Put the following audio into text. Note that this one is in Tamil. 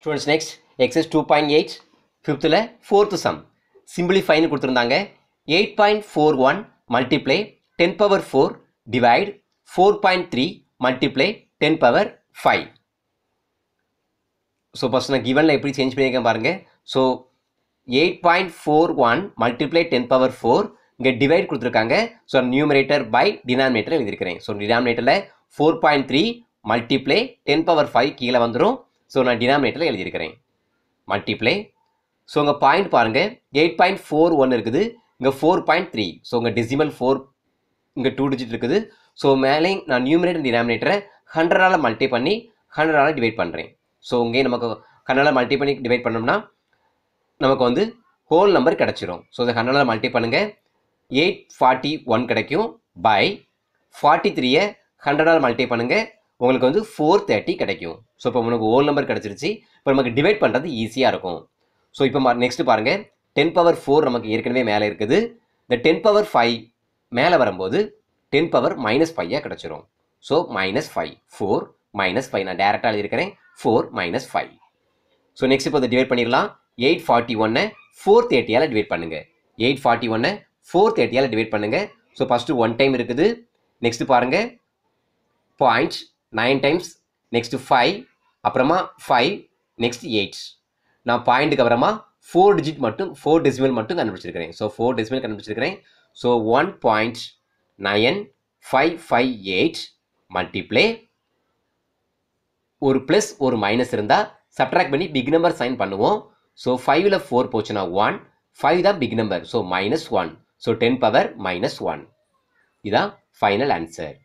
students next exercise two point eight ஃபிஃப்த்தில் ஃபோர்த்து சம் சிம்பிளிஃபைன்னு கொடுத்துருந்தாங்க eight point four one multiply ten power four divide four point three multiply ten power five so first நான் கிவனில் எப்படி சேஞ்ச் பண்ணியிருக்கேன் பாருங்கள் so eight point four one multiply ten power four இங்கே டிவைட் கொடுத்துருக்காங்க ஸோ நியூமரேட்டர் பை டினாமினேட்டர் எழுதியிருக்கிறேன் ஸோ டினாமினேட்டரில் four point three multiply ten power five கீழே வந்துடும் ஸோ நான் டினாமினேட்டில் எழுதியிருக்கிறேன் மல்டிப்ளை ஸோ உங்கள் பாயிண்ட் பாருங்கள் எயிட் பாயிண்ட் ஃபோர் ஒன் இருக்குது இங்கே ஃபோர் பாயிண்ட் த்ரீ ஸோ உங்கள் டெசிமல் ஃபோர் இங்கே டூ டிஜிட் இருக்குது ஸோ மேலே நான் நியூமினேட்டர் டினாமினேட்டரை ஹண்ட்ரடால் மல்டி பண்ணி ஹண்ட்ரடால் டிவைட் பண்ணுறேன் ஸோ இங்கே நமக்கு ஹண்ட்ரடால் மல்டி பண்ணி டிவைட் பண்ணோம்னா நமக்கு வந்து ஹோல் நம்பர் கிடச்சிரும் ஸோ இதை ஹண்ட்ரடால் மல்டி பண்ணுங்கள் எயிட் ஃபார்ட்டி ஒன் கிடைக்கும் பை ஃபார்ட்டி த்ரீயை ஹண்ட்ரடால் மல்டி பண்ணுங்கள் உங்களுக்கு வந்து ஃபோர் தேர்ட்டி கிடைக்கும் ஸோ இப்போ உனக்கு ஓல் நம்பர் கிடச்சிருச்சு இப்போ நமக்கு டிவைட் பண்ணுறது ஈஸியாக இருக்கும் ஸோ இப்போ நெக்ஸ்ட் பாருங்கள் டென் பவர் ஃபோர் நமக்கு ஏற்கனவே மேலே இருக்குது இந்த டென் பவர் ஃபைவ் மேலே வரும்போது டென் பவர் மைனஸ் ஃபைவாக கிடச்சிரும் so minus five four minus five நான் டேரெக்டாக எழுதியிருக்கிறேன் four minus five so next இப்போ டிவைட் பண்ணிடலாம் எயிட் ஃபார்ட்டி ஒன்னை ஃபோர் தேர்ட்டியால் டிவைட் பண்ணுங்கள் எயிட் ஃபார்ட்டி ஒன்னை ஃபோர் தேர்ட்டியால் டிவைட் பண்ணுங்கள் ஸோ ஃபஸ்ட்டு ஒன் டைம் இருக்குது நெக்ஸ்ட்டு பாருங்கள் point nine times next five அப்புறமா ஃபைவ் நெக்ஸ்ட் எயிட் நான் பாயிண்ட்டுக்கு அப்புறமா ஃபோர் டிஜிட் மட்டும் ஃபோர் டெசிமல் மட்டும் கண்டுபிடிச்சிருக்கிறேன் ஸோ ஃபோர் டெசிமல் கண்டுபிடிச்சிருக்கிறேன் so one point nine five five eight multiply ஒரு ப்ளஸ் ஒரு மைனஸ் இருந்தால் சப்ட்ராக்ட் பண்ணி பிக் நம்பர் சைன் பண்ணுவோம் ஸோ ஃபைவ்ல ஃபோர் போச்சுன்னா ஒன் ஃபைவ் தான் big number so minus one so ten power minus one இதுதான் ஃபைனல் ஆன்சர்